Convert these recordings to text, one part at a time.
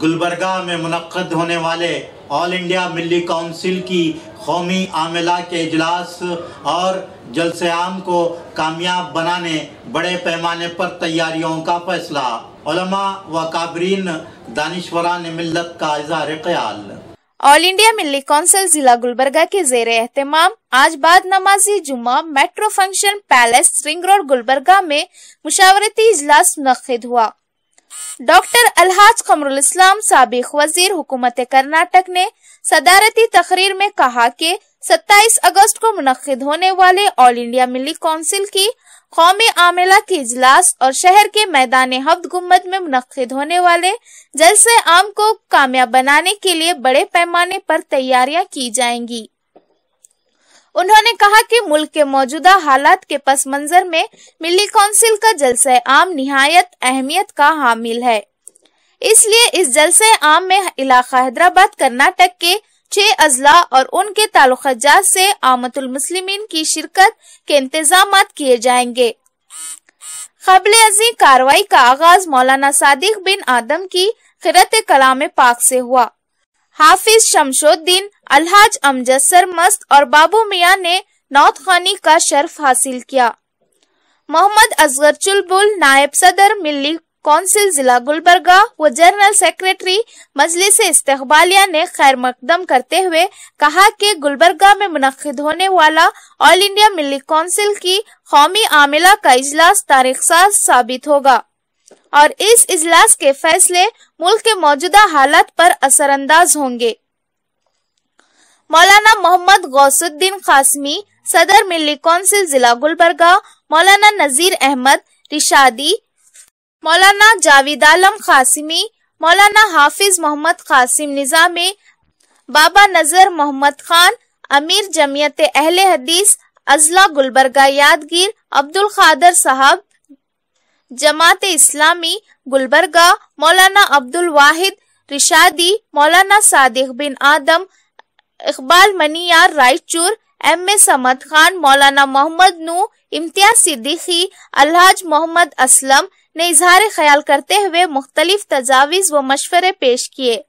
गुलबरगा में मनद होने वाले ऑल इंडिया मिली काउंसिल की कौमी आमला के अजलास और आम को कामयाब बनाने बड़े पैमाने पर तैयारियों का फैसला व काबरीन दानश्वरान मिलत का इजहार ख्याल ऑल इंडिया मिली कौंसिल जिला गुलबर्गा के जेर एहतमाम आज बाद नमाजी जुमा Metro function palace ring road Gulbarga में मुशावरती इजलास मनद हुआ डॉक्टर अलहाज कमरुल इस्लाम सबक वजीर हुकूमत कर्नाटक ने सदारती तकरीर में कहा कि 27 अगस्त को मुनद होने वाले ऑल इंडिया मिली काउंसिल की कौमी आमला के इजलास और शहर के मैदान हफ्त गुम्बद में मुनद होने वाले जलसे आम को कामयाब बनाने के लिए बड़े पैमाने पर तैयारियां की जाएंगी उन्होंने कहा कि मुल्क के मौजूदा हालात के पस मंजर में मिली काउंसिल का जलसे आम निहायत अहमियत का हामिल है इसलिए इस जलसे आम में इलाका हैदराबाद कर्नाटक के छह अजला और उनके ताल्लुक से आमतुल मुस्लिमीन की शिरकत के इंतजाम किए जाएंगे खबल अजी कार्रवाई का आगाज मौलाना सादिक बिन आदम की खिरत कलाम पाक से हुआ हाफिज शमशोद्दीन अलहाज अमजद मस्त और बाबू मियाँ ने नौत खानी का शर्फ हासिल किया मोहम्मद असगर चुलबुल नायब सदर मिली कौंसिल जिला गुलबरगा व जनरल सेक्रेटरी मजलिस इस्तेबालिया ने खैर मकदम करते हुए कहा कि गुलबरगा में मुनद होने वाला ऑल इंडिया मिली कौंसिल की कौमी आमिला का इजलास तारीख साबित होगा और इस इजलास के फैसले मुल्क के मौजूदा हालात पर असरअंदाज होंगे मौलाना मोहम्मद गौसुद्दीन कासमी सदर मिली कौंसिल जिला गुलबरगा मौलाना नजीर अहमद रिशादी मौलाना जावेद आलम कासिमी मौलाना हाफिज मोहम्मद कासिम निजामी बाबा नजर मोहम्मद खान अमीर जमीयत अहले हदीस अजला गुलबरगा यादगीर अब्दुल खादर साहब जमात इस्लामी गुलबर्गा मौलाना अब्दुल वाहिद रिशादी मौलाना सादिक बिन आदम इकबाल मनियार रायचूर एम ए समद खान मौलाना मोहम्मद नू इम्तियाज सिद्दीकी अलहाज मोहम्मद असलम ने इजहार ख्याल करते हुए मुख्तलिफ तजावीज़ व मशवरे पेश किए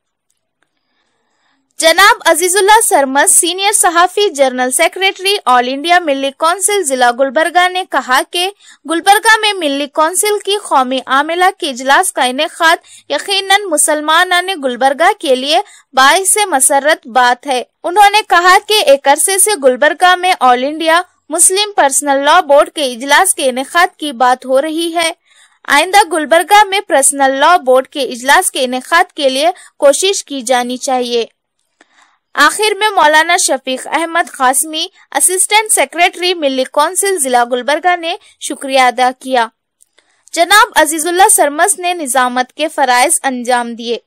जनाब अजीजुल्ला सरमस सीनियर सहाफी general secretary all India Milli council जिला गुलबर्गा ने कहा कि गुलबर्गा में मिल्ली कौंसिल की कौमी आमिला के इजलास का इनका यकीन मुसलमान गुलबर्गा के लिए बायस मसरत बात है उन्होंने कहा कि एक अरसे से गुलबर्गा में all India Muslim personal law board के इजलास के इनका की बात हो रही है आइंदा गुलबर्गा में पर्सनल लॉ बोर्ड के इजलास के इनका के लिए कोशिश की जानी चाहिए आखिर में Maulana Shafiq Ahmed Qasmi assistant secretary Milli council जिला गुलबर्गा ने शुक्रिया अदा किया जनाब अजीजुल्ला सरमस ने निजामत के फरज अंजाम दिए